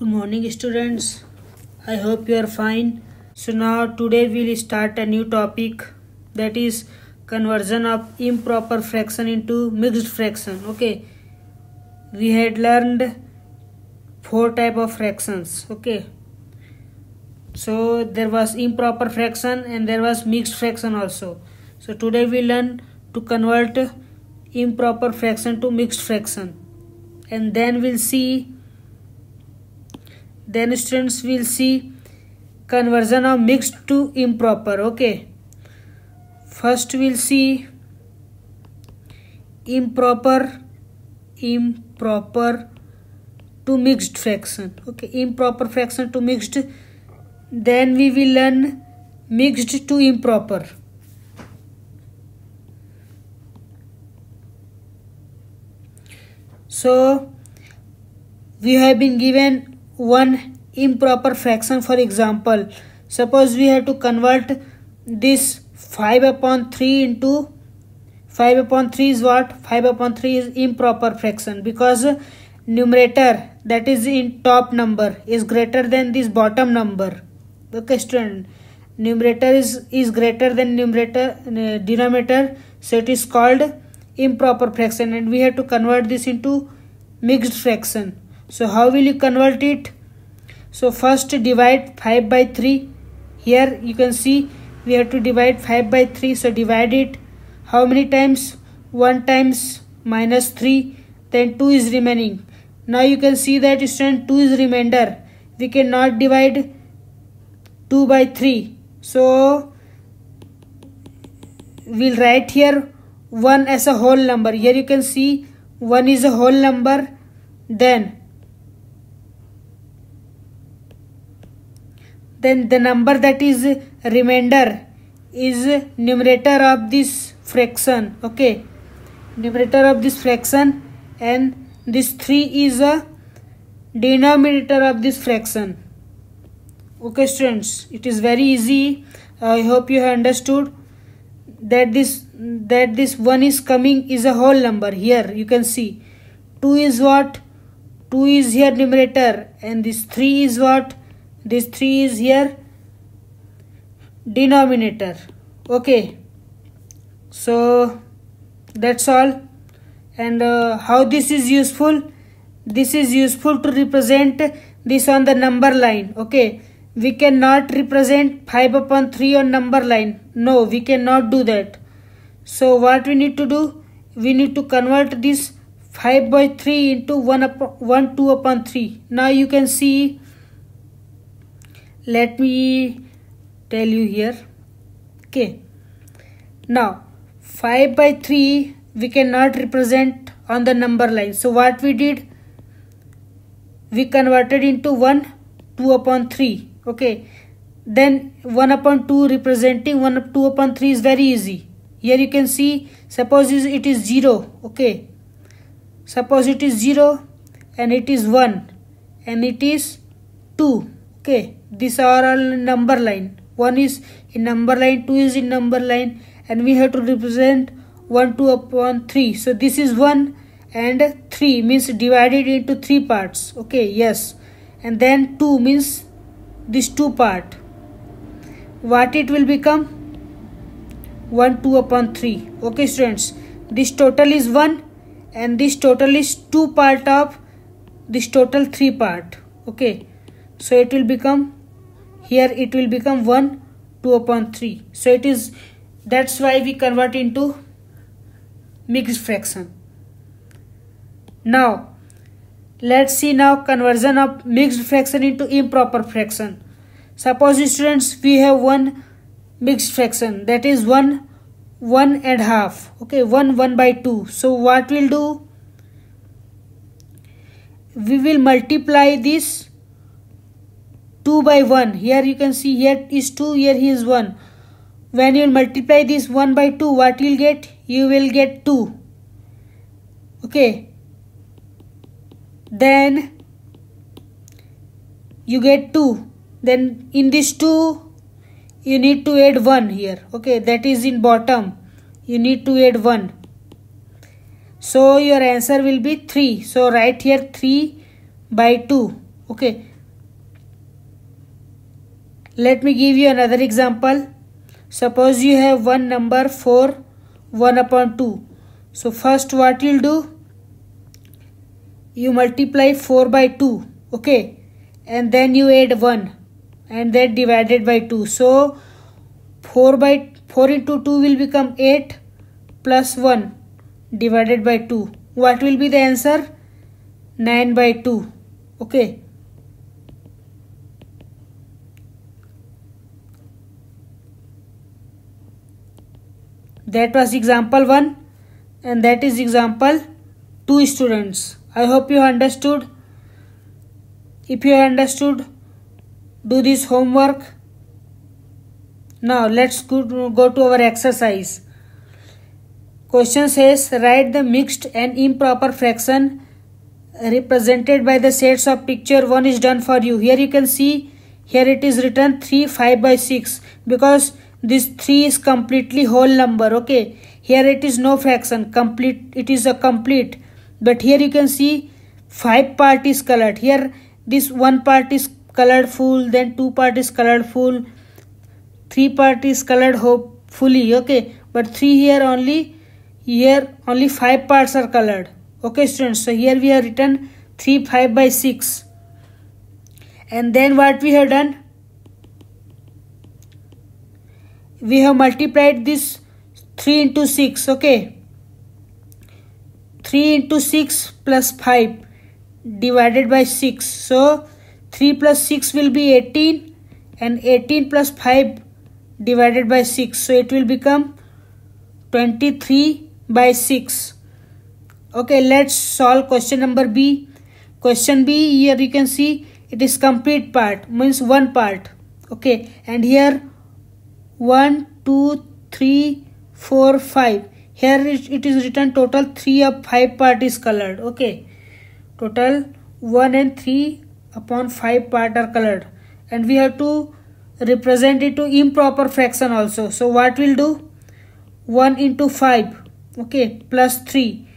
good morning students i hope you are fine so now today we'll start a new topic that is conversion of improper fraction into mixed fraction okay we had learned four type of fractions okay so there was improper fraction and there was mixed fraction also so today we learn to convert improper fraction to mixed fraction and then we'll see then students will see conversion of mixed to improper okay first we'll see improper improper to mixed fraction okay improper fraction to mixed then we will learn mixed to improper so we have been given one improper fraction for example suppose we have to convert this 5 upon 3 into 5 upon 3 is what 5 upon 3 is improper fraction because numerator that is in top number is greater than this bottom number okay student numerator is is greater than numerator uh, denominator so it is called improper fraction and we have to convert this into mixed fraction so how will you convert it so first divide 5 by 3 here you can see we have to divide 5 by 3 so divide it how many times 1 times minus 3 then 2 is remaining now you can see that student 2 is remainder we cannot divide 2 by 3 so we'll write here 1 as a whole number here you can see 1 is a whole number then then the number that is remainder is numerator of this fraction okay numerator of this fraction and this 3 is a denominator of this fraction okay students it is very easy i hope you have understood that this that this 1 is coming is a whole number here you can see 2 is what 2 is here numerator and this 3 is what this 3 is here denominator okay so that's all and uh, how this is useful this is useful to represent this on the number line okay we cannot represent 5 upon 3 on number line no we cannot do that so what we need to do we need to convert this 5 by 3 into 1 upon 1 2 upon 3 now you can see let me tell you here okay now 5 by 3 we cannot represent on the number line so what we did we converted into 1 2 upon 3 okay then 1 upon 2 representing 1 2 upon 3 is very easy here you can see suppose it is 0 okay suppose it is 0 and it is 1 and it is 2 okay these are all number line one is in number line two is in number line and we have to represent 1 2 upon 3 so this is 1 and 3 means divided into three parts okay yes and then 2 means this two part what it will become 1 2 upon 3 okay students this total is 1 and this total is 2 part of this total 3 part okay so it will become here it will become 1 2 upon 3 so it is that's why we convert into mixed fraction now let's see now conversion of mixed fraction into improper fraction suppose students we have one mixed fraction that is 1 1 and half okay 1 1 by 2 so what we'll do we will multiply this 2 by 1 here you can see here is 2 here is 1 when you multiply this 1 by 2 what you'll get you will get 2 okay then you get 2 then in this 2 you need to add 1 here okay that is in bottom you need to add 1 so your answer will be 3 so write here 3 by 2 okay let me give you another example. Suppose you have one number 4, 1 upon 2. So first what you'll do? You multiply 4 by 2. Okay. And then you add 1. And then divided by 2. So 4 by 4 into 2 will become 8 plus 1 divided by 2. What will be the answer? 9 by 2. Okay. that was example 1 and that is example 2 students i hope you understood if you understood do this homework now let's go to our exercise question says write the mixed and improper fraction represented by the sets of picture 1 is done for you here you can see here it is written 3 5 by 6 because this 3 is completely whole number okay here it is no fraction complete it is a complete but here you can see five part is colored here this one part is colored full then two part is colored full three part is colored hopefully okay but three here only here only five parts are colored okay students so here we have written 3 5 by 6 and then what we have done we have multiplied this 3 into 6 okay 3 into 6 plus 5 divided by 6 so 3 plus 6 will be 18 and 18 plus 5 divided by 6 so it will become 23 by 6 okay let's solve question number b question b here you can see it is complete part means one part okay and here 1, 2, 3, 4, 5. Here it is written total 3 of 5 part is colored. Okay. Total 1 and 3 upon 5 part are colored. And we have to represent it to improper fraction also. So what we'll do? 1 into 5 okay plus 3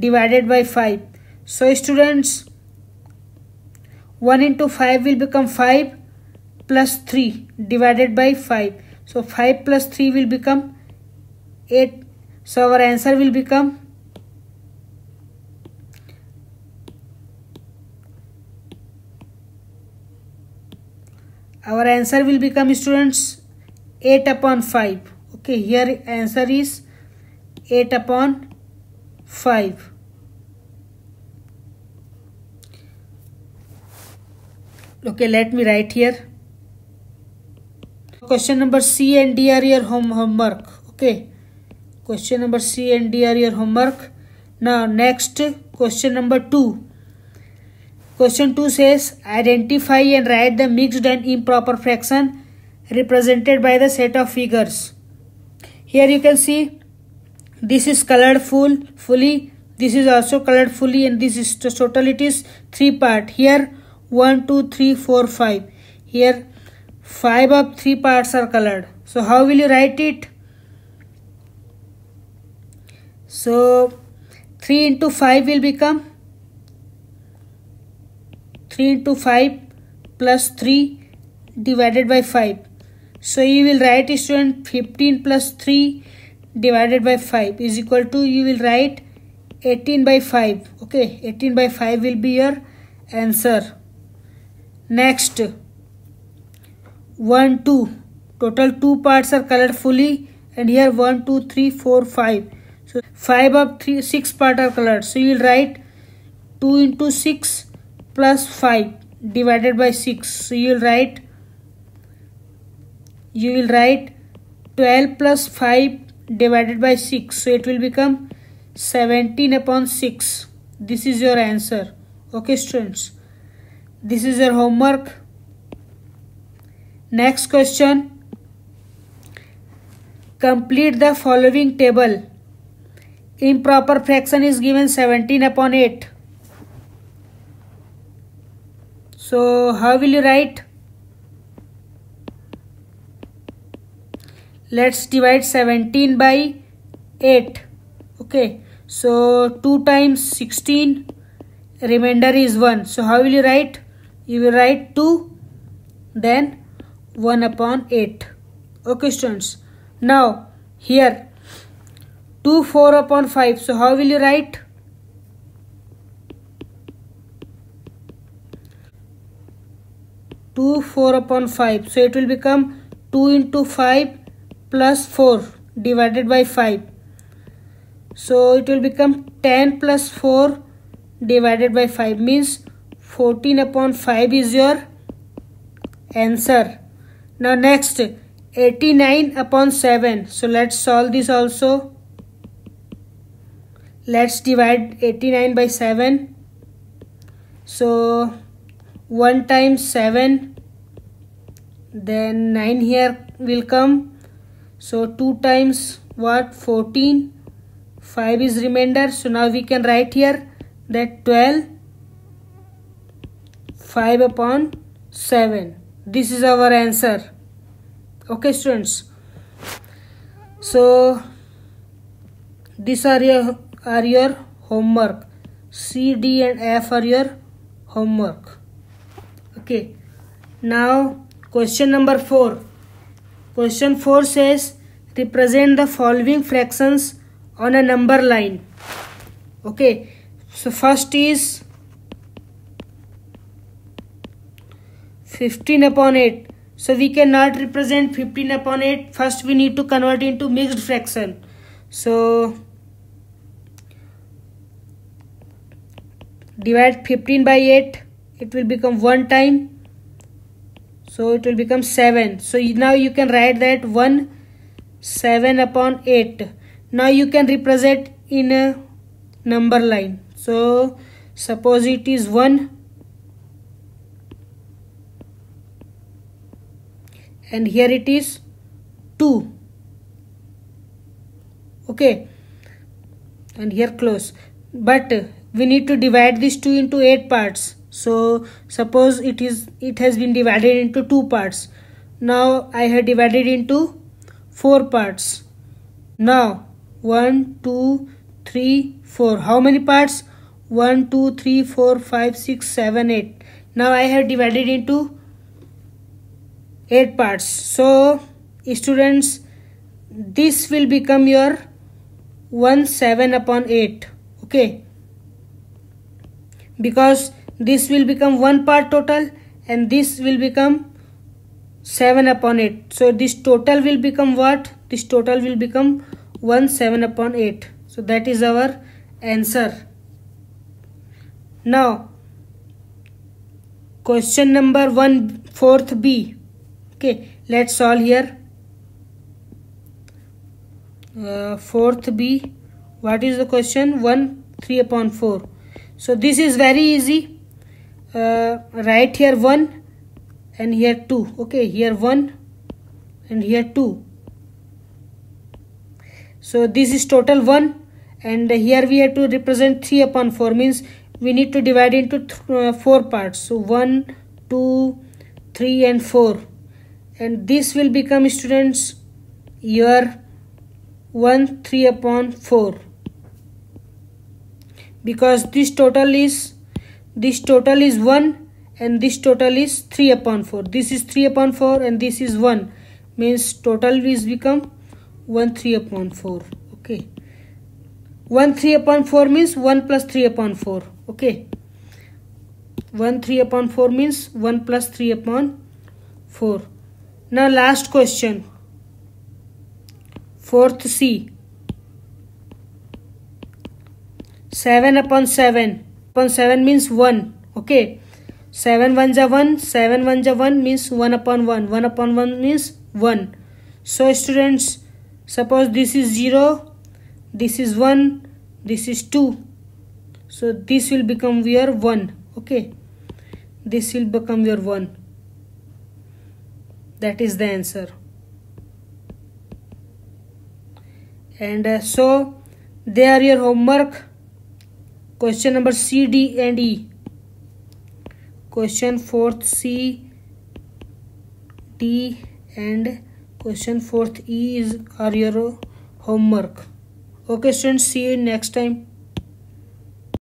divided by 5 so students 1 into 5 will become 5 plus 3 divided by 5 so 5 plus 3 will become 8. So our answer will become our answer will become students 8 upon 5 okay here answer is 8 upon 5 okay let me write here question number c and d are your home homework okay question number c and d are your homework now next question number 2 question 2 says identify and write the mixed and improper fraction represented by the set of figures here you can see this is colored full fully this is also colored fully and this is total it is three part here one two three four five here 5 of 3 parts are colored. So how will you write it? So 3 into 5 will become 3 into 5 plus 3 divided by 5. So you will write student 15 plus 3 divided by 5 is equal to you will write 18 by 5. Okay 18 by 5 will be your answer. Next. 1 2 total two parts are colored fully and here 1 2 3 4 5 so 5 of 3 6 part are colored so you will write 2 into 6 plus 5 divided by 6 so you will write you will write 12 plus 5 divided by 6 so it will become 17 upon 6 this is your answer okay students this is your homework Next question. Complete the following table. Improper fraction is given 17 upon 8. So how will you write? Let's divide 17 by 8. Okay. So 2 times 16 remainder is 1. So how will you write? You will write 2 then 1 upon 8 okay students now here 2 4 upon 5 so how will you write Two four upon five, so it will become two into five plus four divided by five. So it will become ten plus four divided by five means fourteen upon five is your answer. Now next 89 upon 7. So let's solve this also. Let's divide 89 by 7. So 1 times 7 then 9 here will come. So 2 times what 14 5 is remainder. So now we can write here that 12 5 upon 7 this is our answer okay students so these are your are your homework c d and f are your homework okay now question number 4 question 4 says represent the following fractions on a number line okay so first is 15 upon 8. So we cannot represent 15 upon 8. First we need to convert into mixed fraction. So divide 15 by 8. It will become 1 time. So it will become 7. So now you can write that 1 7 upon 8. Now you can represent in a number line. So suppose it is 1 and here it is 2 okay and here close but we need to divide this two into eight parts so suppose it is it has been divided into two parts now i have divided into four parts now one two three four how many parts one two three four five six seven eight now i have divided into 8 parts so students this will become your 1 7 upon 8 okay because this will become one part total and this will become 7 upon 8 so this total will become what this total will become 1 7 upon 8 so that is our answer now question number 1 fourth b okay let's solve here uh, fourth b what is the question 1 3 upon 4 so this is very easy uh, right here 1 and here 2 okay here 1 and here 2 so this is total 1 and here we have to represent 3 upon 4 means we need to divide into uh, 4 parts so 1 2 3 and 4 and this will become students year 1 3 upon 4 because this total is this total is 1 and this total is 3 upon 4 this is 3 upon 4 and this is 1 means total is become 1 3 upon 4 okay 1 3 upon 4 means 1 plus 3 upon 4 okay 1 3 upon 4 means 1 plus 3 upon 4 now, last question. Fourth C. 7 upon 7. Upon 7 means 1. Okay. 7 1. 7 ones are 1 means 1 upon 1. 1 upon 1 means 1. So, students, suppose this is 0. This is 1. This is 2. So, this will become your 1. Okay. This will become your 1. that is the answer and uh, so they are your homework question number c d and e question fourth c d and question fourth e is are your homework okay students see you next time